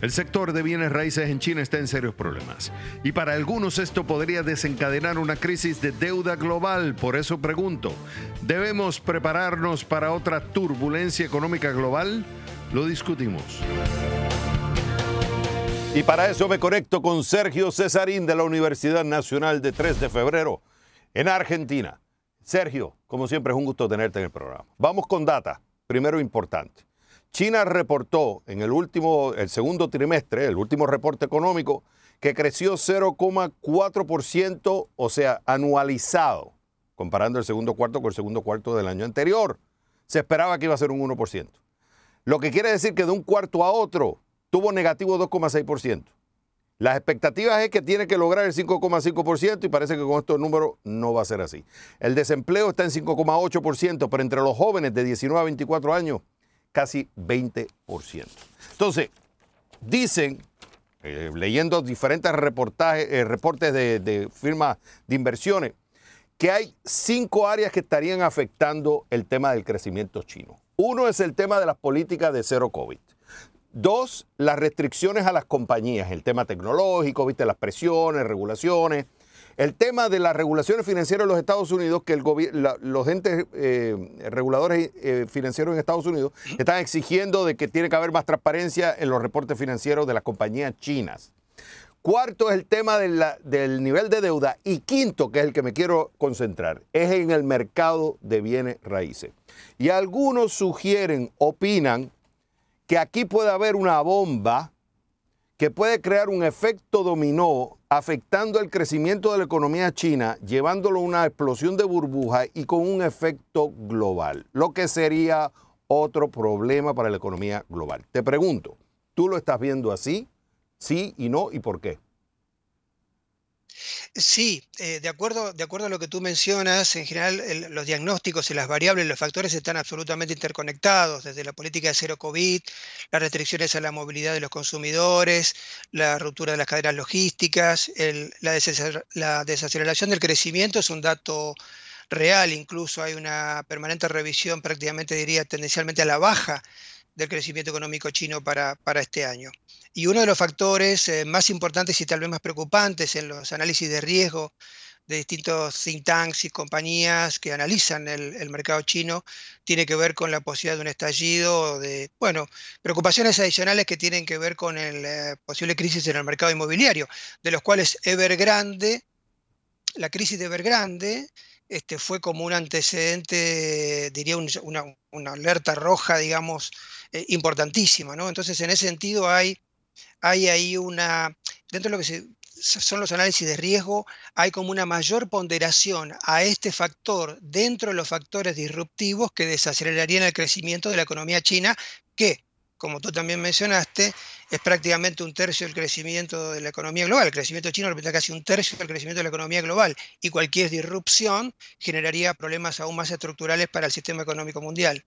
El sector de bienes raíces en China está en serios problemas y para algunos esto podría desencadenar una crisis de deuda global. Por eso pregunto, ¿debemos prepararnos para otra turbulencia económica global? Lo discutimos. Y para eso me conecto con Sergio Cesarín de la Universidad Nacional de 3 de Febrero en Argentina. Sergio, como siempre es un gusto tenerte en el programa. Vamos con data, primero importante. China reportó en el último, el segundo trimestre, el último reporte económico, que creció 0,4%, o sea, anualizado, comparando el segundo cuarto con el segundo cuarto del año anterior. Se esperaba que iba a ser un 1%. Lo que quiere decir que de un cuarto a otro tuvo negativo 2,6%. Las expectativas es que tiene que lograr el 5,5% y parece que con estos números no va a ser así. El desempleo está en 5,8%, pero entre los jóvenes de 19 a 24 años casi 20%. Entonces, dicen, eh, leyendo diferentes reportajes, eh, reportes de, firmas de inversiones, que hay cinco áreas que estarían afectando el tema del crecimiento chino. Uno es el tema de las políticas de cero COVID. Dos, las restricciones a las compañías, el tema tecnológico, viste, las presiones, regulaciones. El tema de las regulaciones financieras en los Estados Unidos, que los entes eh, reguladores eh, financieros en Estados Unidos están exigiendo de que tiene que haber más transparencia en los reportes financieros de las compañías chinas. Cuarto es el tema del nivel de deuda. Y quinto, que es el que me quiero concentrar, es en el mercado de bienes raíces. Y algunos sugieren, opinan, que aquí puede haber una bomba que puede crear un efecto dominó afectando el crecimiento de la economía china, llevándolo a una explosión de burbuja y con un efecto global, lo que sería otro problema para la economía global. Te pregunto, ¿tú lo estás viendo así? ¿Sí y no? ¿Y por qué? Sí, eh, de, acuerdo, de acuerdo a lo que tú mencionas, en general los diagnósticos y las variables, los factores están absolutamente interconectados, desde la política de cero COVID, las restricciones a la movilidad de los consumidores, la ruptura de las cadenas logísticas, la desaceleración del crecimiento es un dato real, incluso hay una permanente revisión prácticamente diría tendencialmente a la baja del crecimiento económico chino para, este año. Y uno de los factores eh, más importantes y tal vez más preocupantes en los análisis de riesgo de distintos think tanks y compañías que analizan el, mercado chino tiene que ver con la posibilidad de un estallido, de, bueno, preocupaciones adicionales que tienen que ver con la eh, posible crisis en el mercado inmobiliario, de los cuales Evergrande, la crisis de Evergrande este, fue como un antecedente, diría una, alerta roja, digamos, eh, importantísima, ¿no? Entonces, en ese sentido hay, hay ahí una, dentro de lo que son los análisis de riesgo, hay como una mayor ponderación a este factor dentro de los factores disruptivos que desacelerarían el crecimiento de la economía china, que como tú también mencionaste, es prácticamente un tercio del crecimiento de la economía global. El crecimiento chino representa casi un tercio del crecimiento de la economía global y cualquier disrupción generaría problemas aún más estructurales para el sistema económico mundial.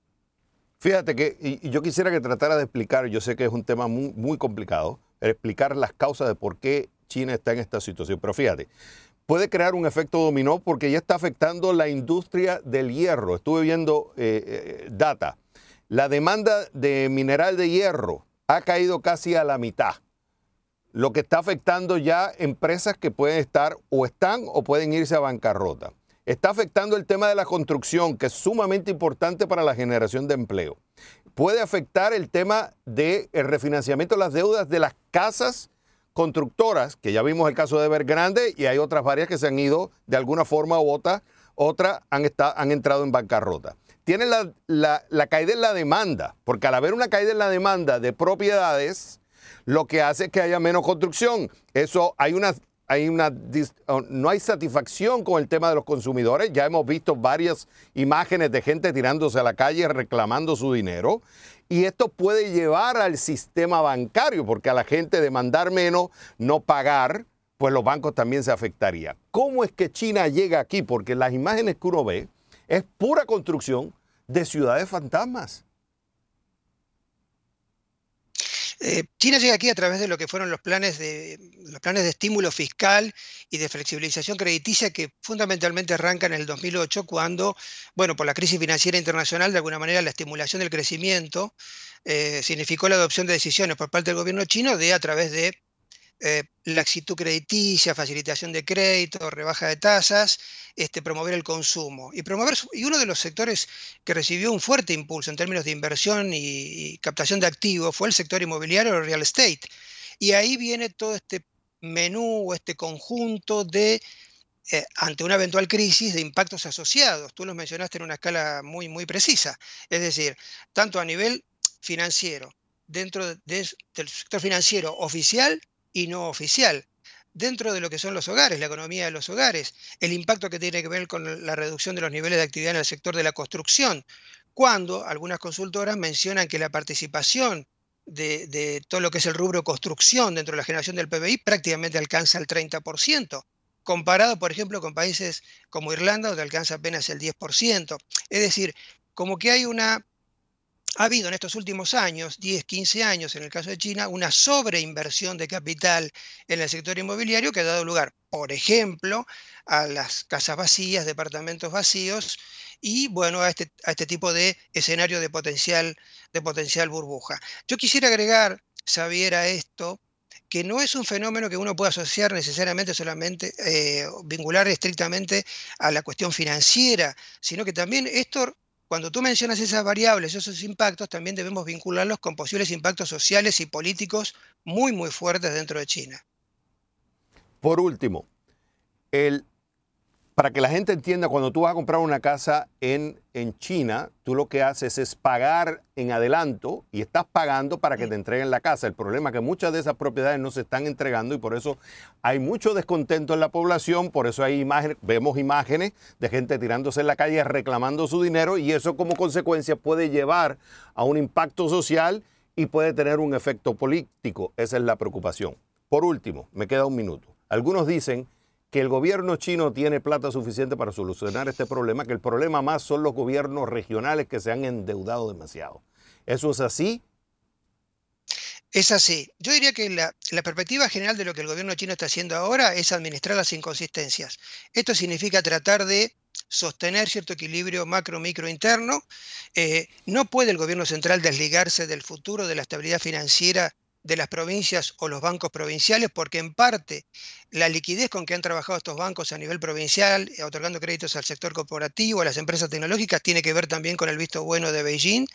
Fíjate que yo quisiera que tratara de explicar, yo sé que es un tema muy, complicado, explicar las causas de por qué China está en esta situación, pero fíjate, puede crear un efecto dominó porque ya está afectando la industria del hierro. Estuve viendo eh, eh, data la demanda de mineral de hierro ha caído casi a la mitad, lo que está afectando ya empresas que pueden estar o están o pueden irse a bancarrota. Está afectando el tema de la construcción, que es sumamente importante para la generación de empleo. Puede afectar el tema del refinanciamiento de las deudas de las casas constructoras, que ya vimos el caso de vergrande y hay otras varias que se han ido de alguna forma u otra, otras han entrado en bancarrota tiene la, caída en la demanda, porque al haber una caída en la demanda de propiedades, lo que hace es que haya menos construcción. Eso hay una, hay una, oh, no hay satisfacción con el tema de los consumidores. Ya hemos visto varias imágenes de gente tirándose a la calle reclamando su dinero. Y esto puede llevar al sistema bancario, porque a la gente demandar menos, no pagar, pues los bancos también se afectarían. ¿Cómo es que China llega aquí? Porque las imágenes que uno ve es pura construcción, de ciudades fantasmas. Eh, China llega aquí a través de lo que fueron los planes de los planes de estímulo fiscal y de flexibilización crediticia que fundamentalmente arrancan en el 2008 cuando, bueno, por la crisis financiera internacional de alguna manera la estimulación del crecimiento eh, significó la adopción de decisiones por parte del gobierno chino de a través de eh, la laxitud crediticia, facilitación de crédito, rebaja de tasas, este, promover el consumo. Y, promover, y uno de los sectores que recibió un fuerte impulso en términos de inversión y, captación de activos fue el sector inmobiliario, el real estate. Y ahí viene todo este menú o este conjunto de eh, ante una eventual crisis de impactos asociados. Tú los mencionaste en una escala muy, muy precisa. Es decir, tanto a nivel financiero, dentro del sector financiero oficial y no oficial dentro de lo que son los hogares, la economía de los hogares, el impacto que tiene que ver con la reducción de los niveles de actividad en el sector de la construcción, cuando algunas consultoras mencionan que la participación de, todo lo que es el rubro construcción dentro de la generación del PBI prácticamente alcanza el 30%, comparado, por ejemplo, con países como Irlanda, donde alcanza apenas el 10%. Es decir, como que hay una ha habido en estos últimos años, 10, 15 años en el caso de China, una sobreinversión de capital en el sector inmobiliario que ha dado lugar, por ejemplo, a las casas vacías, departamentos vacíos y bueno, a este, este tipo de escenario de potencial, de potencial burbuja. Yo quisiera agregar, Xavier, a esto que no es un fenómeno que uno pueda asociar necesariamente solamente, eh, vincular estrictamente a la cuestión financiera, sino que también esto cuando tú mencionas esas variables, esos impactos, también debemos vincularlos con posibles impactos sociales y políticos muy, muy fuertes dentro de China. Por último, el para que la gente entienda, cuando tú vas a comprar una casa en, en China, tú lo que haces es pagar en adelanto y estás pagando para que te entreguen la casa. El problema es que muchas de esas propiedades no se están entregando y por eso hay mucho descontento en la población, por eso hay imágenes, vemos imágenes de gente tirándose en la calle reclamando su dinero y eso como consecuencia puede llevar a un impacto social y puede tener un efecto político. Esa es la preocupación. Por último, me queda un minuto. Algunos dicen que el gobierno chino tiene plata suficiente para solucionar este problema, que el problema más son los gobiernos regionales que se han endeudado demasiado. ¿Eso es así? Es así. Yo diría que la, perspectiva general de lo que el gobierno chino está haciendo ahora es administrar las inconsistencias. Esto significa tratar de sostener cierto equilibrio macro-micro interno. Eh, no puede el gobierno central desligarse del futuro de la estabilidad financiera de las provincias o los bancos provinciales, porque en parte la liquidez con que han trabajado estos bancos a nivel provincial, eh, otorgando créditos al sector corporativo, a las empresas tecnológicas, tiene que ver también con el visto bueno de Beijing.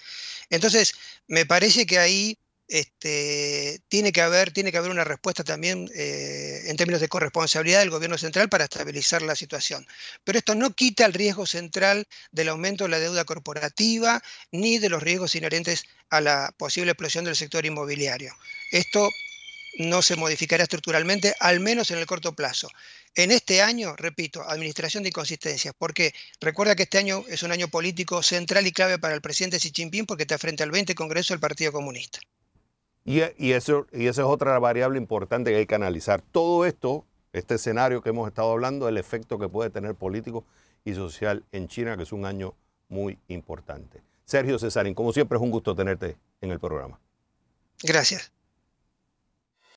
Entonces, me parece que ahí este, tiene, que haber, una respuesta también eh, en términos de corresponsabilidad del gobierno central para estabilizar la situación. Pero esto no quita el riesgo central del aumento de la deuda corporativa ni de los riesgos inherentes a la posible explosión del sector inmobiliario. Esto no se modificará estructuralmente, al menos en el corto plazo. En este año, repito, administración de inconsistencias, porque recuerda que este año es un año político central y clave para el presidente Xi Jinping porque está frente al 20 Congreso del Partido Comunista. Y, eso, y esa es otra variable importante que hay que analizar. Todo esto, este escenario que hemos estado hablando, el efecto que puede tener político y social en China, que es un año muy importante. Sergio Cesarín, como siempre es un gusto tenerte en el programa. Gracias.